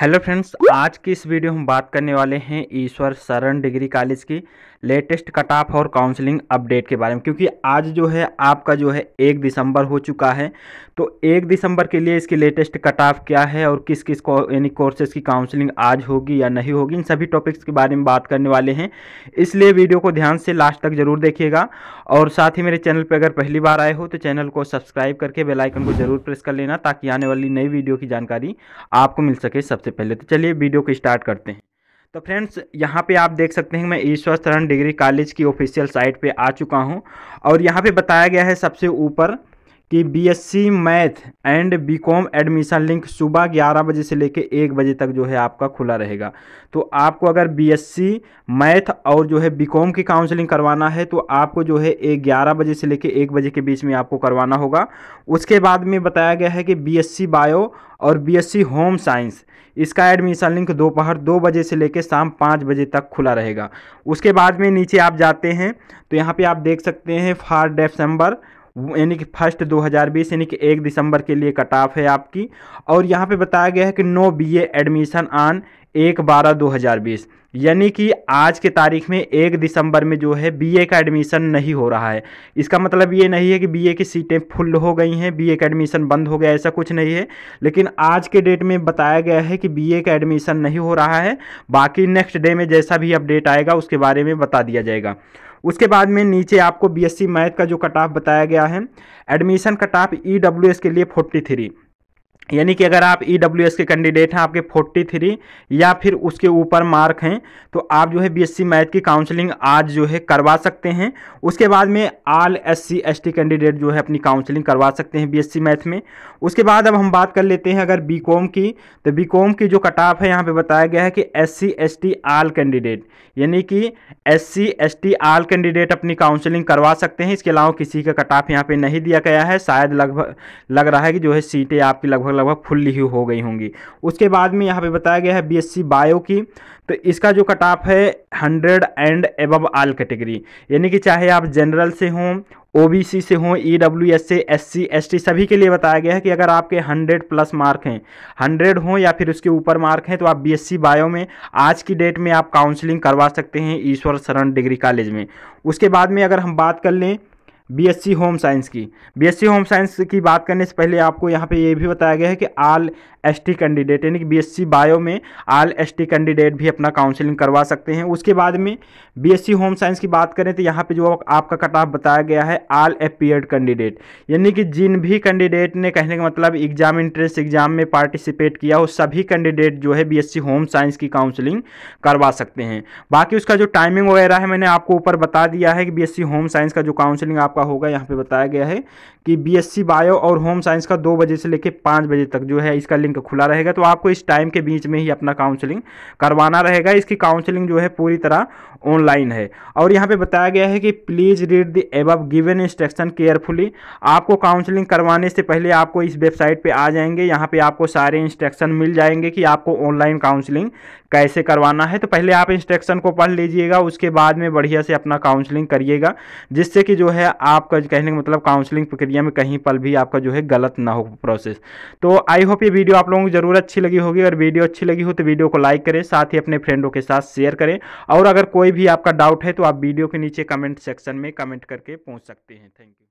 hello friends आज की इस वीडियो हम बात करने वाले हैं ईश्वर शरण डिग्री कॉलेज की लेटेस्ट कट ऑफ और काउंसलिंग अपडेट के बारे में क्योंकि आज जो है आपका जो है एक दिसंबर हो चुका है तो एक दिसंबर के लिए इसकी लेटेस्ट कट ऑफ क्या है और किस किस को यानी कोर्सेज की काउंसलिंग आज होगी या नहीं होगी इन सभी टॉपिक्स के बारे में बात करने वाले हैं इसलिए वीडियो को ध्यान से लास्ट तक जरूर देखिएगा और साथ ही मेरे चैनल पर अगर पहली बार आए हो तो चैनल को सब्सक्राइब करके बेलाइकन को जरूर प्रेस कर लेना ताकि आने वाली नई वीडियो की जानकारी आपको मिल सके सबसे सबसे पहले तो चलिए वीडियो को स्टार्ट करते हैं तो फ्रेंड्स यहाँ पे आप देख सकते हैं मैं ईश्वर शरण डिग्री कॉलेज की ऑफिशियल साइट पे आ चुका हूँ और यहाँ पे बताया गया है सबसे ऊपर कि BSc math and BCom admission link सुबह ग्यारह बजे से लेकर एक बजे तक जो है आपका खुला रहेगा तो आपको अगर बीएससी मैथ और जो है बीकॉम की काउंसलिंग करवाना है तो आपको जो है एक ग्यारह बजे से लेकर एक बजे के बीच में आपको करवाना होगा उसके बाद में बताया गया है कि बीएससी बायो और बीएससी होम साइंस इसका एडमिशन लिंक दोपहर दो, दो बजे से लेकर शाम पाँच बजे तक खुला रहेगा उसके बाद में नीचे आप जाते हैं तो यहाँ पे आप देख सकते हैं फार डेसम्बर यानी कि फर्स्ट 2020 यानी कि एक दिसंबर के लिए कट ऑफ है आपकी और यहाँ पे बताया गया है कि नो बीए एडमिशन ऑन एक बारह दो हज़ार बीस यानी कि आज के तारीख में एक दिसंबर में जो है बीए का एडमिशन नहीं हो रहा है इसका मतलब ये नहीं है कि बीए की सीटें फुल हो गई हैं बीए का एडमिशन बंद हो गया ऐसा कुछ नहीं है लेकिन आज के डेट में बताया गया है कि बीए का एडमिशन नहीं हो रहा है बाकी नेक्स्ट डे में जैसा भी अपडेट आएगा उसके बारे में बता दिया जाएगा उसके बाद में नीचे आपको बीएससी मैथ का जो कट ऑफ बताया गया है एडमिशन कट ऑफ ईडब्ल्यूएस के लिए फोर्टी थ्री यानी कि अगर आप ई e के कैंडिडेट हैं आपके 43 या फिर उसके ऊपर मार्क हैं तो आप जो है बीएससी मैथ की काउंसलिंग आज जो है करवा सकते हैं उसके बाद में आल एससी एसटी कैंडिडेट जो है अपनी काउंसलिंग करवा सकते हैं बीएससी मैथ में उसके बाद अब हम बात कर लेते हैं अगर बीकॉम की तो बीकॉम की जो कट ऑफ है यहाँ पर बताया गया है कि S C S all candidate यानी कि S C S all candidate अपनी काउंसलिंग करवा सकते हैं इसके अलावा किसी का कट ऑफ यहाँ पर नहीं दिया गया है शायद लगभग लग रहा है कि जो है सीटें आपकी लगभग लगभग फुल्ली ही हो गई होंगी उसके बाद में यहाँ पे बताया गया है बीएससी बायो की तो इसका जो कट ऑफ है hundred and above all category यानी कि चाहे आप जनरल से हों ओबीसी से हों ई डब्ल्यू एस से एस टी सभी के लिए बताया गया है कि अगर आपके 100 प्लस मार्क हैं 100 हों या फिर उसके ऊपर मार्क हैं तो आप बीएससी बायो में आज की डेट में आप काउंसलिंग करवा सकते हैं ईश्वर शरण डिग्री कॉलेज में उसके बाद में अगर हम बात कर लें बीएससी होम साइंस की बीएससी होम साइंस की बात करने से पहले आपको यहाँ पे ये भी बताया गया है कि आल एसटी कैंडिडेट यानी कि बीएससी बायो में आल एसटी कैंडिडेट भी अपना काउंसलिंग करवा सकते हैं उसके बाद में बीएससी होम साइंस की बात करें तो यहाँ पे जो आपका कट ऑफ बताया गया है आल एपियर्ड कैंडिडेट यानी कि जिन भी कैंडिडेट ने कहने का मतलब एग्जाम इंट्रेंस एग्जाम में पार्टिसिपेट किया वो सभी कैंडिडेट जो है बीएससी होम साइंस की काउंसलिंग करवा सकते हैं बाकी उसका जो टाइमिंग वगैरह है मैंने आपको ऊपर बता दिया है कि सी होम साइंस का जो काउंसिलिंग आपका होगा यहाँ पर बताया गया है कि सी बायो और होम साइंस का दो बजे से लेकर पाँच बजे तक जो है इसका लिंक तो खुला रहेगा तो आपको इस टाइम के बीच में ही अपना काउंसलिंग करवाना रहेगा इसकी काउंसलिंग जो है पूरी तरह ऑनलाइन है और यहाँ पे बताया गया है कि please read the above given instruction carefully आपको काउंसलिंग करवाने से पहले आपको इस वेबसाइट पे आ जाएंगे यहाँ पे आपको सारे इंस्ट्रक्शन मिल जाएंगे कि आपको ऑनलाइन काउंसलिंग कैसे करवाना है तो पहले आप इंस्ट्रक्शन को पढ़ लीजिएगा उसके बाद में बढ़िया से अपना काउंसलिंग करिएगा जिससे कि जो है आपका कहने का मतलब काउंसलिंग प्रक्रिया में कहीं पर भी आपका जो है गलत ना हो प्रोसेस तो आई होप ये वीडियो आप लोगों को ज़रूर अच्छी लगी होगी अगर वीडियो अच्छी लगी हो तो वीडियो को लाइक करें साथ ही अपने फ्रेंडों के साथ शेयर करें और अगर कोई कोई भी आपका डाउट है तो आप वीडियो के नीचे कमेंट सेक्शन में कमेंट करके पूछ सकते हैं थैंक यू